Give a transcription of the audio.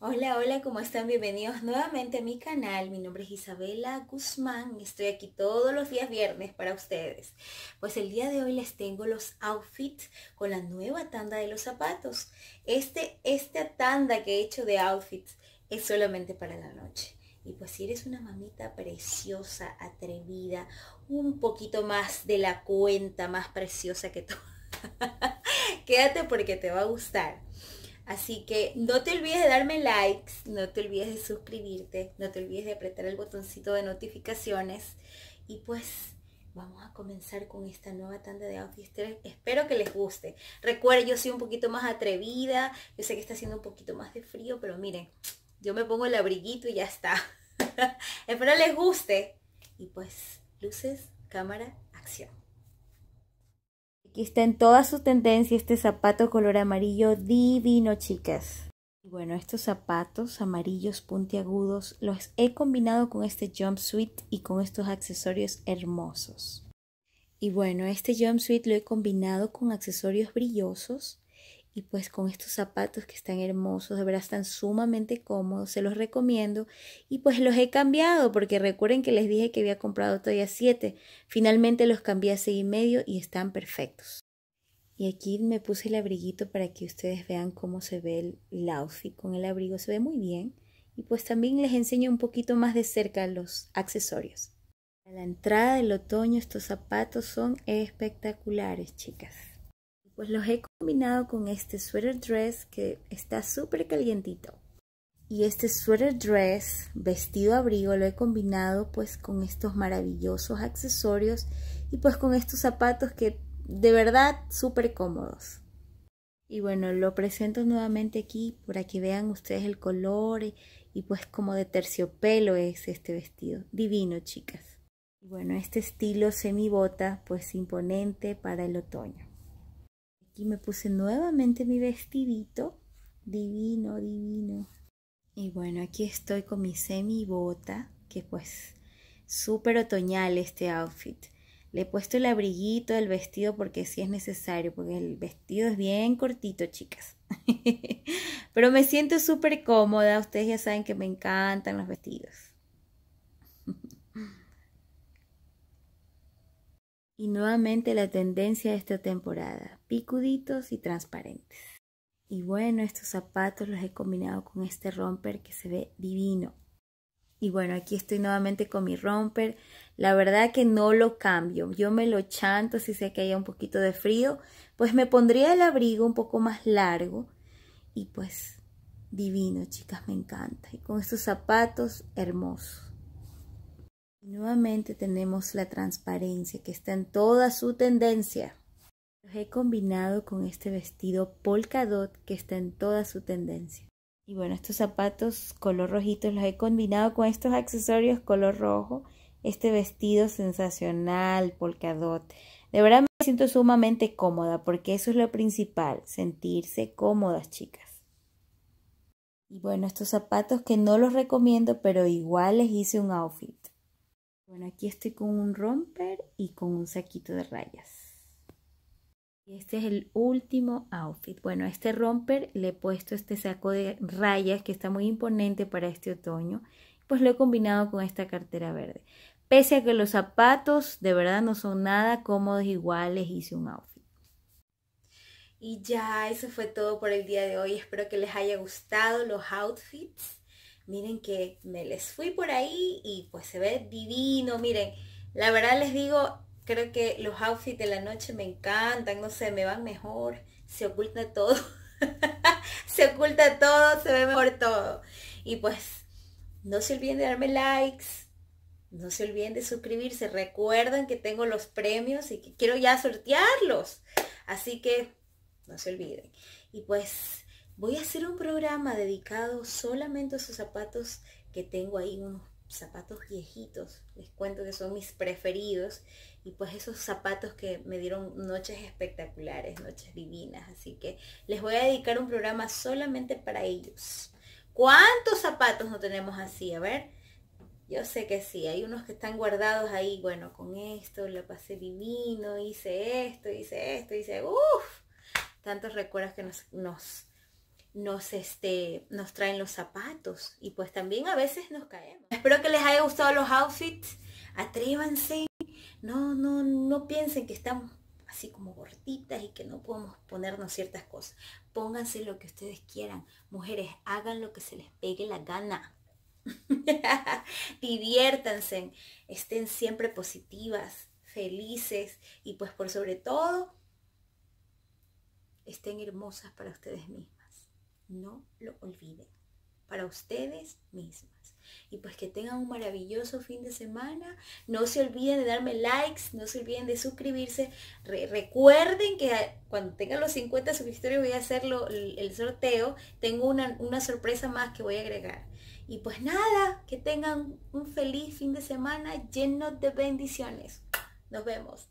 Hola, hola, ¿cómo están? Bienvenidos nuevamente a mi canal. Mi nombre es Isabela Guzmán y estoy aquí todos los días viernes para ustedes. Pues el día de hoy les tengo los outfits con la nueva tanda de los zapatos. Este, esta tanda que he hecho de outfits es solamente para la noche. Y pues si eres una mamita preciosa, atrevida, un poquito más de la cuenta, más preciosa que tú, quédate porque te va a gustar. Así que no te olvides de darme likes, no te olvides de suscribirte, no te olvides de apretar el botoncito de notificaciones. Y pues vamos a comenzar con esta nueva tanda de outfits. Espero que les guste. Recuerden, yo soy un poquito más atrevida. Yo sé que está haciendo un poquito más de frío, pero miren, yo me pongo el abriguito y ya está. Espero les guste. Y pues, luces, cámara, acción. Y está en toda su tendencia este zapato color amarillo divino, chicas. Y bueno, estos zapatos amarillos puntiagudos los he combinado con este jumpsuit y con estos accesorios hermosos. Y bueno, este jumpsuit lo he combinado con accesorios brillosos y pues con estos zapatos que están hermosos, de verdad están sumamente cómodos, se los recomiendo. Y pues los he cambiado porque recuerden que les dije que había comprado todavía siete Finalmente los cambié a seis y medio y están perfectos. Y aquí me puse el abriguito para que ustedes vean cómo se ve el, el con el abrigo. Se ve muy bien. Y pues también les enseño un poquito más de cerca los accesorios. A la entrada del otoño estos zapatos son espectaculares, chicas pues los he combinado con este sweater dress que está súper calientito. Y este sweater dress, vestido abrigo, lo he combinado pues con estos maravillosos accesorios y pues con estos zapatos que de verdad súper cómodos. Y bueno, lo presento nuevamente aquí para que vean ustedes el color y pues como de terciopelo es este vestido. Divino, chicas. Y bueno, este estilo semibota pues imponente para el otoño y me puse nuevamente mi vestidito. Divino, divino. Y bueno, aquí estoy con mi semi bota, que pues súper otoñal este outfit. Le he puesto el abriguito del vestido porque sí es necesario, porque el vestido es bien cortito, chicas. Pero me siento súper cómoda, ustedes ya saben que me encantan los vestidos. Y nuevamente la tendencia de esta temporada, picuditos y transparentes. Y bueno, estos zapatos los he combinado con este romper que se ve divino. Y bueno, aquí estoy nuevamente con mi romper. La verdad que no lo cambio. Yo me lo chanto si sé que haya un poquito de frío. Pues me pondría el abrigo un poco más largo. Y pues divino, chicas, me encanta. Y con estos zapatos hermosos. Nuevamente tenemos la transparencia que está en toda su tendencia. Los he combinado con este vestido polkadot que está en toda su tendencia. Y bueno, estos zapatos color rojitos los he combinado con estos accesorios color rojo. Este vestido sensacional polkadot. De verdad me siento sumamente cómoda porque eso es lo principal, sentirse cómodas chicas. Y bueno, estos zapatos que no los recomiendo, pero igual les hice un outfit. Bueno, aquí estoy con un romper y con un saquito de rayas. Este es el último outfit. Bueno, a este romper le he puesto este saco de rayas que está muy imponente para este otoño. Pues lo he combinado con esta cartera verde. Pese a que los zapatos de verdad no son nada cómodos igual les hice un outfit. Y ya, eso fue todo por el día de hoy. Espero que les haya gustado los outfits. Miren que me les fui por ahí y pues se ve divino. Miren, la verdad les digo, creo que los outfits de la noche me encantan, no sé, me van mejor, se oculta todo. se oculta todo, se ve mejor todo. Y pues no se olviden de darme likes, no se olviden de suscribirse. Recuerden que tengo los premios y que quiero ya sortearlos. Así que no se olviden. Y pues voy a hacer un programa dedicado solamente a esos zapatos que tengo ahí, unos zapatos viejitos, les cuento que son mis preferidos, y pues esos zapatos que me dieron noches espectaculares, noches divinas, así que les voy a dedicar un programa solamente para ellos. ¿Cuántos zapatos no tenemos así? A ver, yo sé que sí, hay unos que están guardados ahí, bueno, con esto la pasé divino, hice esto, hice esto, hice, uff, tantos recuerdos que nos nos, este, nos traen los zapatos y pues también a veces nos caemos. Espero que les haya gustado los outfits. Atrévanse. No, no, no piensen que estamos así como gorditas y que no podemos ponernos ciertas cosas. Pónganse lo que ustedes quieran. Mujeres, hagan lo que se les pegue la gana. Diviértanse, estén siempre positivas, felices y pues por sobre todo, estén hermosas para ustedes mismas. No lo olviden. Para ustedes mismas. Y pues que tengan un maravilloso fin de semana. No se olviden de darme likes, no se olviden de suscribirse. recuerden que cuando tengan los 50 suscriptores voy a hacer el sorteo. Tengo una, una sorpresa más que voy a agregar. Y pues nada, que tengan un feliz fin de semana lleno de bendiciones. Nos vemos.